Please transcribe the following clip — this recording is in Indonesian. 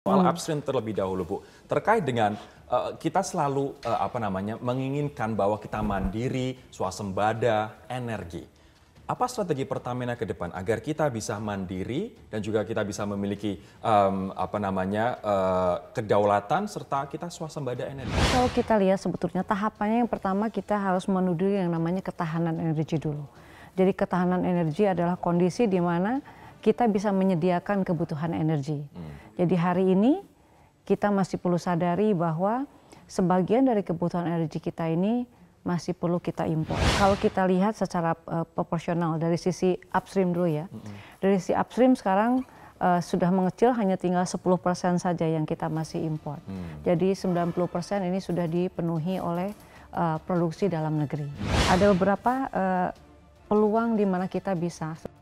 Soal hmm. terlebih dahulu, Bu. Terkait dengan uh, kita selalu uh, apa namanya menginginkan bahwa kita mandiri, swasembada, energi. Apa strategi Pertamina ke depan agar kita bisa mandiri dan juga kita bisa memiliki um, apa namanya uh, kedaulatan serta kita swasembada energi? Kalau kita lihat sebetulnya tahapannya yang pertama kita harus menuju yang namanya ketahanan energi dulu. Jadi ketahanan energi adalah kondisi di mana kita bisa menyediakan kebutuhan energi. Hmm jadi hari ini kita masih perlu sadari bahwa sebagian dari kebutuhan energi kita ini masih perlu kita impor. Kalau kita lihat secara uh, proporsional dari sisi upstream dulu ya. Dari sisi upstream sekarang uh, sudah mengecil hanya tinggal 10% saja yang kita masih impor. Hmm. Jadi 90% ini sudah dipenuhi oleh uh, produksi dalam negeri. Ada beberapa uh, peluang di mana kita bisa